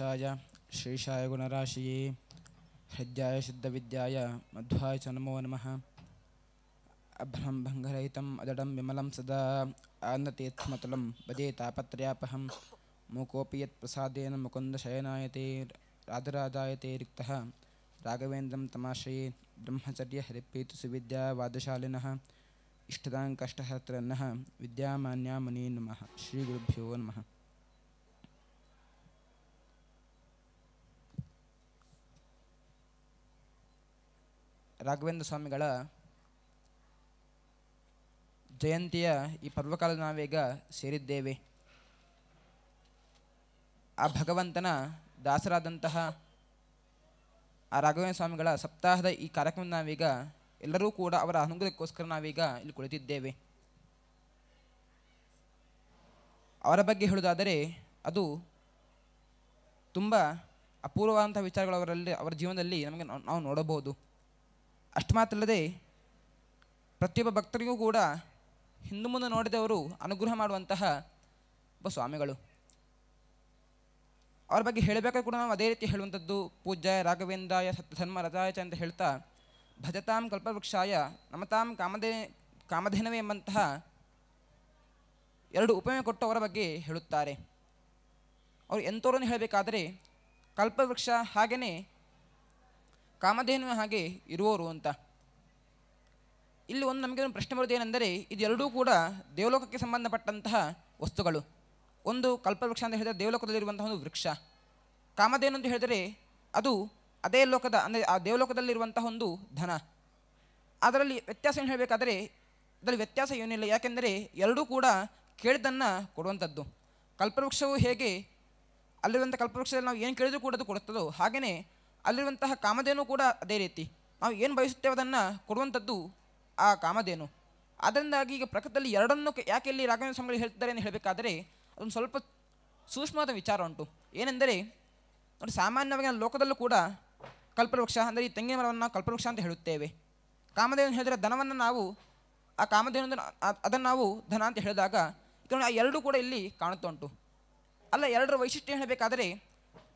हर्षाय शेषाय गुणराशये हृद्याय विद्याय मध्वाय च नमो नम अभ्रम भङ्गरहितम् अजडं विमल सदा आनतीर्थमतलं भजे तापत्रयापहं मूकोऽपि यत्प्रसादेन मुकुन्दशयनायते राधराधाते रिक्तः राघवेन्द्रं तमाश्रये ब्रह्मचर्यहरिप्रीतुसुविद्या वादशालिनः इष्टदाङ्कष्टहर्त्रन्नः विद्यामान्या मुनी नम श्रीगुरुभ्यो नमः ರಾಘವೇಂದ್ರ ಸ್ವಾಮಿಗಳ ಜಯಂತಿಯ ಈ ಪರ್ವಕಾಲ ನಾವೀಗ ಸೇರಿದ್ದೇವೆ ಆ ಭಗವಂತನ ದಾಸರಾದಂತಹ ಆ ರಾಘವೇಂದ್ರ ಸ್ವಾಮಿಗಳ ಸಪ್ತಾಹದ ಈ ಕಾರ್ಯಕ್ರಮ ನಾವೀಗ ಎಲ್ಲರೂ ಕೂಡ ಅವರ ಅನುಗ್ರಹಕ್ಕೋಸ್ಕರ ನಾವೀಗ ಇಲ್ಲಿ ಕುಳಿತಿದ್ದೇವೆ ಅವರ ಬಗ್ಗೆ ಹೇಳುವುದಾದರೆ ಅದು ತುಂಬ ಅಪೂರ್ವವಾದಂಥ ವಿಚಾರಗಳು ಅವರಲ್ಲಿ ಅವರ ಜೀವನದಲ್ಲಿ ನಮಗೆ ನಾವು ನೋಡಬಹುದು ಅಷ್ಟು ಮಾತ್ರಲ್ಲದೆ ಪ್ರತಿಯೊಬ್ಬ ಭಕ್ತರಿಗೂ ಕೂಡ ಹಿಂದೂ ಮುಂದೆ ನೋಡಿದವರು ಅನುಗ್ರಹ ಮಾಡುವಂತಹ ಒಬ್ಬ ಸ್ವಾಮಿಗಳು ಅವರ ಬಗ್ಗೆ ಹೇಳಬೇಕಾದ್ರೆ ಕೂಡ ನಾವು ಅದೇ ರೀತಿ ಹೇಳುವಂಥದ್ದು ಪೂಜ್ಯ ರಾಘವೇಂದ್ರಾಯ ಸತ್ಯಧರ್ಮ ರಜಾಯಚ ಅಂತ ಹೇಳ್ತಾ ಭಜತಾಂ ಕಲ್ಪವೃಕ್ಷಾಯ ನಮತಾಂ ಕಾಮಧೇ ಕಾಮಧೇನವೇ ಎಂಬಂತಹ ಎರಡು ಉಪಮೆ ಕೊಟ್ಟು ಅವರ ಬಗ್ಗೆ ಹೇಳುತ್ತಾರೆ ಅವರು ಎಂಥವ್ರನ್ನು ಹೇಳಬೇಕಾದರೆ ಕಲ್ಪವೃಕ್ಷ ಹಾಗೆಯೇ ಕಾಮಧೇನು ಹಾಗೆ ಇರುವವರು ಅಂತ ಇಲ್ಲಿ ಒಂದು ನಮಗೆ ಒಂದು ಪ್ರಶ್ನೆ ಬರುವುದೇನೆಂದರೆ ಇದೆರಡೂ ಕೂಡ ದೇವಲೋಕಕ್ಕೆ ಸಂಬಂಧಪಟ್ಟಂತಹ ವಸ್ತುಗಳು ಒಂದು ಕಲ್ಪವೃಕ್ಷ ಅಂತ ಹೇಳಿದರೆ ದೇವಲೋಕದಲ್ಲಿರುವಂತಹ ಒಂದು ವೃಕ್ಷ ಕಾಮಧೇನು ಅಂತ ಹೇಳಿದರೆ ಅದು ಅದೇ ಲೋಕದ ಅಂದರೆ ಆ ದೇವಲೋಕದಲ್ಲಿರುವಂತಹ ಒಂದು ಧನ ಅದರಲ್ಲಿ ವ್ಯತ್ಯಾಸ ಏನು ಹೇಳಬೇಕಾದರೆ ಅದರಲ್ಲಿ ವ್ಯತ್ಯಾಸ ಏನಿಲ್ಲ ಯಾಕೆಂದರೆ ಎರಡೂ ಕೂಡ ಕೇಳಿದ್ದನ್ನು ಕೊಡುವಂಥದ್ದು ಕಲ್ಪವೃಕ್ಷವು ಹೇಗೆ ಅಲ್ಲಿರುವಂಥ ಕಲ್ಪವೃಕ್ಷದಲ್ಲಿ ನಾವು ಏನು ಕೇಳಿದರೂ ಕೂಡ ಅದು ಕೊಡುತ್ತದೋ ಹಾಗೆಯೇ ಅಲ್ಲಿರುವಂತಹ ಕಾಮಧೇನು ಕೂಡ ಅದೇ ರೀತಿ ನಾವು ಏನು ಬಯಸುತ್ತೇವೆ ಅದನ್ನು ಕೊಡುವಂಥದ್ದು ಆ ಕಾಮಧೇನು ಅದರಿಂದಾಗಿ ಈಗ ಪ್ರಕೃತಿಯಲ್ಲಿ ಎರಡನ್ನು ಯಾಕೆ ಇಲ್ಲಿ ರಾಘವೇಂದ್ರ ಸ್ವಾಮಿಗಳು ಹೇಳ್ತಿದ್ದಾರೆ ಅಂತ ಹೇಳಬೇಕಾದರೆ ಅದೊಂದು ಸ್ವಲ್ಪ ಸೂಕ್ಷ್ಮವಾದ ವಿಚಾರ ಉಂಟು ಏನೆಂದರೆ ನೋಡಿ ಸಾಮಾನ್ಯವಾಗಿ ಲೋಕದಲ್ಲೂ ಕೂಡ ಕಲ್ಪವೃಕ್ಷ ಅಂದರೆ ಈ ತೆಂಗಿನ ಮರವನ್ನು ಕಲ್ಪವೃಕ್ಷ ಅಂತ ಹೇಳುತ್ತೇವೆ ಕಾಮಧೇನು ಹೇಳಿದರೆ ಧನವನ್ನು ನಾವು ಆ ಕಾಮಧೇನು ಅದನ್ನು ನಾವು ಧನ ಅಂತ ಹೇಳಿದಾಗ ಆ ಎರಡೂ ಕೂಡ ಇಲ್ಲಿ ಕಾಣುತ್ತಾ ಉಂಟು ಅಲ್ಲ ಎರಡರ ವೈಶಿಷ್ಟ್ಯ ಹೇಳಬೇಕಾದರೆ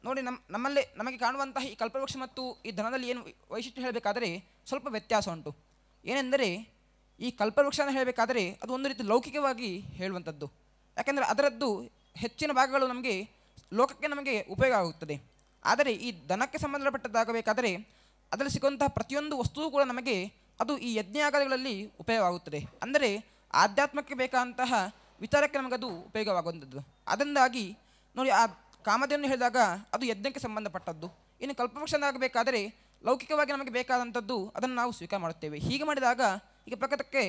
ನೋಡಿ ನಮ್ಮ ನಮ್ಮಲ್ಲಿ ನಮಗೆ ಕಾಣುವಂತಹ ಈ ಕಲ್ಪವೃಕ್ಷ ಮತ್ತು ಈ ಧನದಲ್ಲಿ ಏನು ವೈಶಿಷ್ಟ್ಯ ಹೇಳಬೇಕಾದರೆ ಸ್ವಲ್ಪ ವ್ಯತ್ಯಾಸ ಉಂಟು ಏನೆಂದರೆ ಈ ಕಲ್ಪವೃಕ್ಷನ ಹೇಳಬೇಕಾದರೆ ಅದು ಒಂದು ರೀತಿ ಲೌಕಿಕವಾಗಿ ಹೇಳುವಂಥದ್ದು ಯಾಕೆಂದರೆ ಅದರದ್ದು ಹೆಚ್ಚಿನ ಭಾಗಗಳು ನಮಗೆ ಲೋಕಕ್ಕೆ ನಮಗೆ ಉಪಯೋಗ ಆಗುತ್ತದೆ ಆದರೆ ಈ ದನಕ್ಕೆ ಸಂಬಂಧಪಟ್ಟದ್ದಾಗಬೇಕಾದರೆ ಅದರಲ್ಲಿ ಸಿಗುವಂತಹ ಪ್ರತಿಯೊಂದು ವಸ್ತುವು ಕೂಡ ನಮಗೆ ಅದು ಈ ಯಜ್ಞಾಗಗಳಲ್ಲಿ ಉಪಯೋಗವಾಗುತ್ತದೆ ಅಂದರೆ ಆಧ್ಯಾತ್ಮಕ್ಕೆ ಬೇಕಾದಂತಹ ವಿಚಾರಕ್ಕೆ ನಮಗದು ಉಪಯೋಗವಾಗುವಂಥದ್ದು ಅದರಿಂದಾಗಿ ನೋಡಿ ಆ ಕಾಮಧೇನು ಹೇಳಿದಾಗ ಅದು ಯಜ್ಞಕ್ಕೆ ಸಂಬಂಧಪಟ್ಟದ್ದು ಇನ್ನು ಕಲ್ಪವೃಕ್ಷನಾಗಬೇಕಾದರೆ ಲೌಕಿಕವಾಗಿ ನಮಗೆ ಬೇಕಾದಂಥದ್ದು ಅದನ್ನು ನಾವು ಸ್ವೀಕಾರ ಮಾಡುತ್ತೇವೆ ಹೀಗೆ ಮಾಡಿದಾಗ ಈಗ ಪ್ರಕೃತಕ್ಕೆ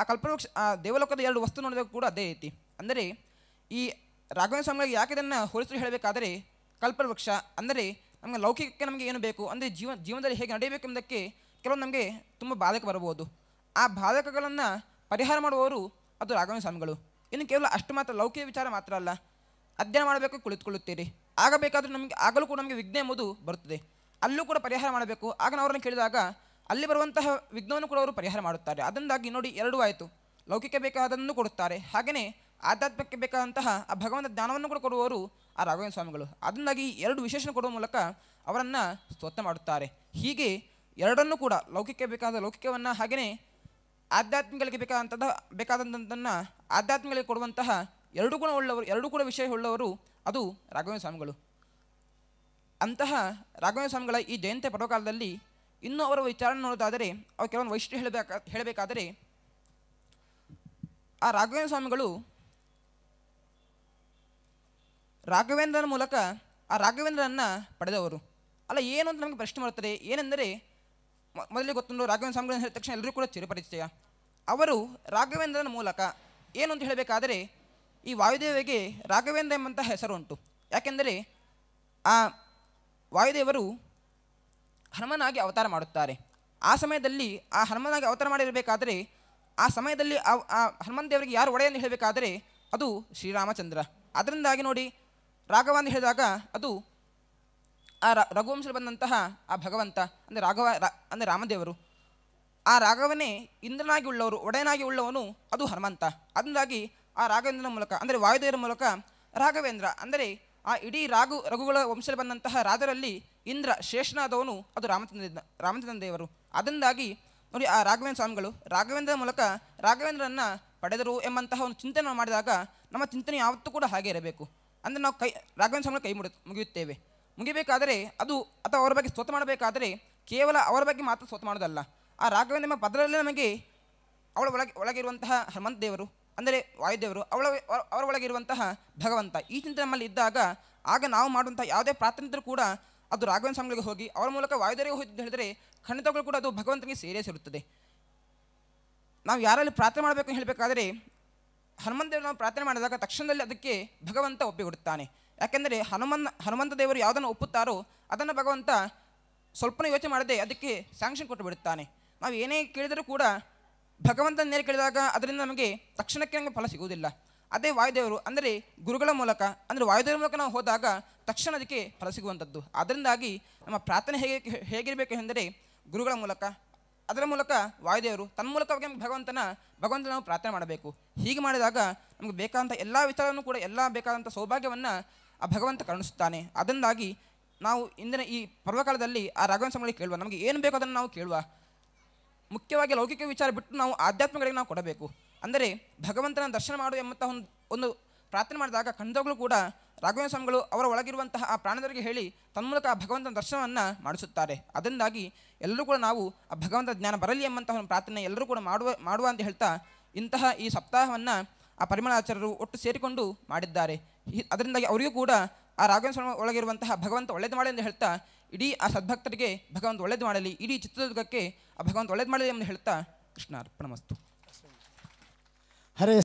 ಆ ಕಲ್ಪವೃಕ್ಷ ಆ ದೇವಲೋಕದ ಎರಡು ವಸ್ತು ನೋಡಿದಾಗ ಕೂಡ ಅದೇ ರೀತಿ ಅಂದರೆ ಈ ರಾಘವೇಂದ್ರ ಸ್ವಾಮಿಗಳಿಗೆ ಯಾಕೆ ಇದನ್ನು ಹೋಲಿಸಲು ಹೇಳಬೇಕಾದರೆ ಕಲ್ಪವೃಕ್ಷ ಅಂದರೆ ನಮಗೆ ಲೌಕಿಕಕ್ಕೆ ನಮಗೆ ಏನು ಬೇಕು ಅಂದರೆ ಜೀವ ಜೀವನದಲ್ಲಿ ಹೇಗೆ ನಡೆಯಬೇಕು ಎಂಬುದಕ್ಕೆ ಕೆಲವೊಂದು ನಮಗೆ ತುಂಬ ಬಾಧಕ ಬರಬಹುದು ಆ ಬಾಧಕಗಳನ್ನು ಪರಿಹಾರ ಮಾಡುವವರು ಅದು ರಾಘವೇಂದ್ರ ಸ್ವಾಮಿಗಳು ಇನ್ನು ಕೇವಲ ಅಷ್ಟು ಮಾತ್ರ ಲೌಕಿಕ ವಿಚಾರ ಮಾತ್ರ ಅಲ್ಲ ಅಧ್ಯಯನ ಮಾಡಬೇಕು ಕುಳಿತುಕೊಳ್ಳುತ್ತೀರಿ ಆಗಬೇಕಾದರೂ ನಮಗೆ ಆಗಲೂ ಕೂಡ ನಮಗೆ ವಿಘ್ನ ಎಂಬುದು ಬರುತ್ತದೆ ಅಲ್ಲೂ ಕೂಡ ಪರಿಹಾರ ಮಾಡಬೇಕು ಆಗ ನಾವು ಅವರನ್ನು ಕೇಳಿದಾಗ ಅಲ್ಲಿ ಬರುವಂತಹ ವಿಘ್ನವನ್ನು ಕೂಡ ಅವರು ಪರಿಹಾರ ಮಾಡುತ್ತಾರೆ ಅದರಿಂದಾಗಿ ನೋಡಿ ಎರಡೂ ಆಯಿತು ಲೌಕಿಕ ಬೇಕಾದನ್ನು ಕೊಡುತ್ತಾರೆ ಹಾಗೆಯೇ ಆಧ್ಯಾತ್ಮಕ್ಕೆ ಬೇಕಾದಂತಹ ಆ ಭಗವಂತ ಜ್ಞಾನವನ್ನು ಕೂಡ ಕೊಡುವವರು ಆ ರಾಘವೇಂದ್ರ ಸ್ವಾಮಿಗಳು ಅದರಿಂದಾಗಿ ಎರಡು ವಿಶೇಷಣ ಕೊಡುವ ಮೂಲಕ ಅವರನ್ನು ಸ್ತೋತ್ರ ಮಾಡುತ್ತಾರೆ ಹೀಗೆ ಎರಡನ್ನೂ ಕೂಡ ಲೌಕಿಕ ಬೇಕಾದ ಲೌಕಿಕವನ್ನು ಹಾಗೆಯೇ ಆಧ್ಯಾತ್ಮಿಕಗಳಿಗೆ ಬೇಕಾದಂಥದ್ದು ಬೇಕಾದಂಥದ್ದನ್ನು ಆಧ್ಯಾತ್ಮಿಕಗಳಿಗೆ ಕೊಡುವಂತಹ ಎರಡು ಕೂಡ ಉಳ್ಳವರು ಎರಡು ಕೂಡ ವಿಷಯ ಉಳ್ಳವರು ಅದು ರಾಘವೇಂದ್ರ ಸ್ವಾಮಿಗಳು ಅಂತಹ ರಾಘವೇಂದ್ರ ಸ್ವಾಮಿಗಳ ಈ ಜಯಂತಿ ಪರ್ವಕಾಲದಲ್ಲಿ ಇನ್ನೂ ಅವರ ವಿಚಾರ ನೋಡೋದಾದರೆ ಅವ್ರು ಕೆಲವೊಂದು ವೈಶಿಷ್ಟ್ಯ ಹೇಳಬೇಕ ಹೇಳಬೇಕಾದರೆ ಆ ರಾಘವೇಂದ್ರ ಸ್ವಾಮಿಗಳು ರಾಘವೇಂದ್ರನ ಮೂಲಕ ಆ ರಾಘವೇಂದ್ರನನ್ನು ಪಡೆದವರು ಅಲ್ಲ ಏನು ಅಂತ ನಮಗೆ ಪ್ರಶ್ನೆ ಮಾಡ್ತಾರೆ ಏನೆಂದರೆ ಮೊದಲಿಗೆ ಗೊತ್ತೊಂದು ರಾಘವೇಂದ್ರ ಸ್ವಾಮಿಗಳನ್ನು ಹೇಳಿದ ತಕ್ಷಣ ಎಲ್ಲರೂ ಕೂಡ ಚಿರಪರಿಚಯ ಅವರು ರಾಘವೇಂದ್ರನ ಮೂಲಕ ಏನು ಅಂತ ಹೇಳಬೇಕಾದರೆ ಈ ವಾಯುದೇವಿಗೆ ರಾಘವೇಂದ್ರ ಎಂಬಂತಹ ಹೆಸರು ಉಂಟು ಯಾಕೆಂದರೆ ಆ ವಾಯುದೇವರು ಹನುಮನಾಗಿ ಅವತಾರ ಮಾಡುತ್ತಾರೆ ಆ ಸಮಯದಲ್ಲಿ ಆ ಹನುಮನಾಗಿ ಅವತಾರ ಮಾಡಿರಬೇಕಾದರೆ ಆ ಸಮಯದಲ್ಲಿ ಆ ಹನುಮನ್ ದೇವರಿಗೆ ಯಾರು ಒಡೆಯನ್ನು ಹೇಳಬೇಕಾದರೆ ಅದು ಶ್ರೀರಾಮಚಂದ್ರ ಅದರಿಂದಾಗಿ ನೋಡಿ ರಾಘವ ಅಂತ ಹೇಳಿದಾಗ ಅದು ಆ ರಘುವಂಶರು ಬಂದಂತಹ ಆ ಭಗವಂತ ಅಂದರೆ ರಾಘವ ಅಂದರೆ ರಾಮದೇವರು ಆ ರಾಘವನೇ ಇಂದ್ರನಾಗಿ ಉಳ್ಳವರು ಒಡೆಯನಾಗಿ ಉಳ್ಳವನು ಅದು ಹನುಮಂತ ಅದರಿಂದಾಗಿ ಆ ರಾಘವೇಂದ್ರನ ಮೂಲಕ ಅಂದರೆ ವಾಯುದೇವರ ಮೂಲಕ ರಾಘವೇಂದ್ರ ಅಂದರೆ ಆ ಇಡೀ ರಾಘು ರಘುಗಳ ವಂಶದಲ್ಲಿ ಬಂದಂತಹ ರಾಜರಲ್ಲಿ ಇಂದ್ರ ಶೇಷನಾದವನು ಅದು ರಾಮಚಂದ್ರ ರಾಮಚಂದ್ರ ದೇವರು ಅದರಿಂದಾಗಿ ನೋಡಿ ಆ ರಾಘವೇಂದ್ರ ಸ್ವಾಮಿಗಳು ರಾಘವೇಂದ್ರ ಮೂಲಕ ರಾಘವೇಂದ್ರರನ್ನು ಪಡೆದರು ಎಂಬಂತಹ ಒಂದು ಚಿಂತನೆ ಮಾಡಿದಾಗ ನಮ್ಮ ಚಿಂತನೆ ಯಾವತ್ತೂ ಕೂಡ ಹಾಗೆ ಇರಬೇಕು ಅಂದರೆ ನಾವು ಕೈ ರಾಘವೇಂದ್ರ ಸ್ವಾಮಿಗಳು ಕೈ ಮುಡಿ ಮುಗಿಯುತ್ತೇವೆ ಮುಗಿಬೇಕಾದರೆ ಅದು ಅಥವಾ ಅವರ ಬಗ್ಗೆ ಸ್ತೋತ ಮಾಡಬೇಕಾದರೆ ಕೇವಲ ಅವರ ಬಗ್ಗೆ ಮಾತ್ರ ಸ್ತೋತ ಮಾಡೋದಲ್ಲ ಆ ರಾಘವೇಂದ್ರ ಪದರಲ್ಲೇ ನಮಗೆ ಅವಳ ಒಳಗೆ ಒಳಗಿರುವಂತಹ ಹನುಮಂತ ದೇವರು ಅಂದರೆ ವಾಯುದೇವರು ಅವಳ ಅವರ ಇರುವಂತಹ ಭಗವಂತ ಈ ಚಿಂತನೆ ನಮ್ಮಲ್ಲಿ ಇದ್ದಾಗ ಆಗ ನಾವು ಮಾಡುವಂಥ ಯಾವುದೇ ಪ್ರಾರ್ಥನೆ ಇದ್ದರೂ ಕೂಡ ಅದು ರಾಘವೇಂದ್ರ ಸ್ವಾಮಿಗಳಿಗೆ ಹೋಗಿ ಅವರ ಮೂಲಕ ವಾಯುದೇವರಿಗೆ ಹೋಗಿ ಹೇಳಿದರೆ ಖಂಡಿತಗಳು ಕೂಡ ಅದು ಭಗವಂತನಿಗೆ ಸೇರೇ ಇರುತ್ತದೆ ನಾವು ಯಾರಲ್ಲಿ ಪ್ರಾರ್ಥನೆ ಮಾಡಬೇಕು ಹೇಳಬೇಕಾದರೆ ಹನುಮಂತೇವರು ನಾವು ಪ್ರಾರ್ಥನೆ ಮಾಡಿದಾಗ ತಕ್ಷಣದಲ್ಲಿ ಅದಕ್ಕೆ ಭಗವಂತ ಒಪ್ಪಿಕೊಡುತ್ತಾನೆ ಯಾಕೆಂದರೆ ಹನುಮನ್ ಹನುಮಂತ ದೇವರು ಯಾವುದನ್ನು ಒಪ್ಪುತ್ತಾರೋ ಅದನ್ನು ಭಗವಂತ ಸ್ವಲ್ಪನೇ ಯೋಚನೆ ಮಾಡದೆ ಅದಕ್ಕೆ ಸ್ಯಾಂಕ್ಷನ್ ಕೊಟ್ಟು ಬಿಡುತ್ತಾನೆ ನಾವು ಏನೇ ಕೇಳಿದರೂ ಕೂಡ ಭಗವಂತನ ನೇರ ಕೇಳಿದಾಗ ಅದರಿಂದ ನಮಗೆ ತಕ್ಷಣಕ್ಕೆ ನಮಗೆ ಫಲ ಸಿಗುವುದಿಲ್ಲ ಅದೇ ವಾಯುದೇವರು ಅಂದರೆ ಗುರುಗಳ ಮೂಲಕ ಅಂದರೆ ವಾಯುದೇವರ ಮೂಲಕ ನಾವು ಹೋದಾಗ ತಕ್ಷಣ ಅದಕ್ಕೆ ಫಲ ಸಿಗುವಂಥದ್ದು ಅದರಿಂದಾಗಿ ನಮ್ಮ ಪ್ರಾರ್ಥನೆ ಹೇಗೆ ಹೇಗಿರಬೇಕು ಎಂದರೆ ಗುರುಗಳ ಮೂಲಕ ಅದರ ಮೂಲಕ ವಾಯುದೇವರು ತನ್ನ ಮೂಲಕವಾಗಿ ನಮಗೆ ಭಗವಂತನ ಭಗವಂತ ನಾವು ಪ್ರಾರ್ಥನೆ ಮಾಡಬೇಕು ಹೀಗೆ ಮಾಡಿದಾಗ ನಮಗೆ ಬೇಕಾದಂಥ ಎಲ್ಲ ವಿಚಾರವನ್ನು ಕೂಡ ಎಲ್ಲ ಬೇಕಾದಂಥ ಸೌಭಾಗ್ಯವನ್ನು ಆ ಭಗವಂತ ಕರುಣಿಸುತ್ತಾನೆ ಅದರಿಂದಾಗಿ ನಾವು ಇಂದಿನ ಈ ಪರ್ವಕಾಲದಲ್ಲಿ ಆ ರಾಘವೇಂದ್ರ ಕೇಳುವ ನಮಗೆ ಏನು ಬೇಕೋ ಅದನ್ನು ನಾವು ಕೇಳುವ ಮುಖ್ಯವಾಗಿ ಲೌಕಿಕ ವಿಚಾರ ಬಿಟ್ಟು ನಾವು ಆಧ್ಯಾತ್ಮಗಳಿಗೆ ನಾವು ಕೊಡಬೇಕು ಅಂದರೆ ಭಗವಂತನ ದರ್ಶನ ಮಾಡು ಎಂಬಂತಹ ಒಂದು ಒಂದು ಪ್ರಾರ್ಥನೆ ಮಾಡಿದಾಗ ಕಂದಗಳು ಕೂಡ ರಾಘವೇಂದ್ರ ಸ್ವಾಮಿಗಳು ಅವರ ಒಳಗಿರುವಂತಹ ಆ ಪ್ರಾಣದವರಿಗೆ ಹೇಳಿ ತನ್ಮೂಲಕ ಆ ಭಗವಂತನ ದರ್ಶನವನ್ನು ಮಾಡಿಸುತ್ತಾರೆ ಅದರಿಂದಾಗಿ ಎಲ್ಲರೂ ಕೂಡ ನಾವು ಆ ಭಗವಂತ ಜ್ಞಾನ ಬರಲಿ ಎಂಬಂತಹ ಒಂದು ಪ್ರಾರ್ಥನೆ ಎಲ್ಲರೂ ಕೂಡ ಮಾಡುವ ಮಾಡುವ ಅಂತ ಹೇಳ್ತಾ ಇಂತಹ ಈ ಸಪ್ತಾಹವನ್ನು ಆ ಪರಿಮಳಾಚಾರ್ಯರು ಒಟ್ಟು ಸೇರಿಕೊಂಡು ಮಾಡಿದ್ದಾರೆ ಅದರಿಂದಾಗಿ ಅವರಿಗೂ ಕೂಡ ಆ ರಾಘವೇಂದ್ರ ಸ್ವಾಮಿ ಒಳಗಿರುವಂತಹ ಭಗವಂತ ಒಳ್ಳೇದು ಮಾಡಿ ಅಂತ ಹೇಳ್ತಾ ಇಡೀ ಆ ಸದ್ಭಕ್ತರಿಗೆ ಭಗವಂತ ಒಳ್ಳೇದು ಮಾಡಲಿ ಇಡೀ ಚಿತ್ರದುರ್ಗಕ್ಕೆ ಆ ಭಗವಂತ ಒಳ್ಳೇದು ಮಾಡಿದೆ ಅಂತ ಹೇಳ್ತಾ ಕೃಷ್ಣ ಅರ್ಪಣ ಮಸ್ತು ಹರೇ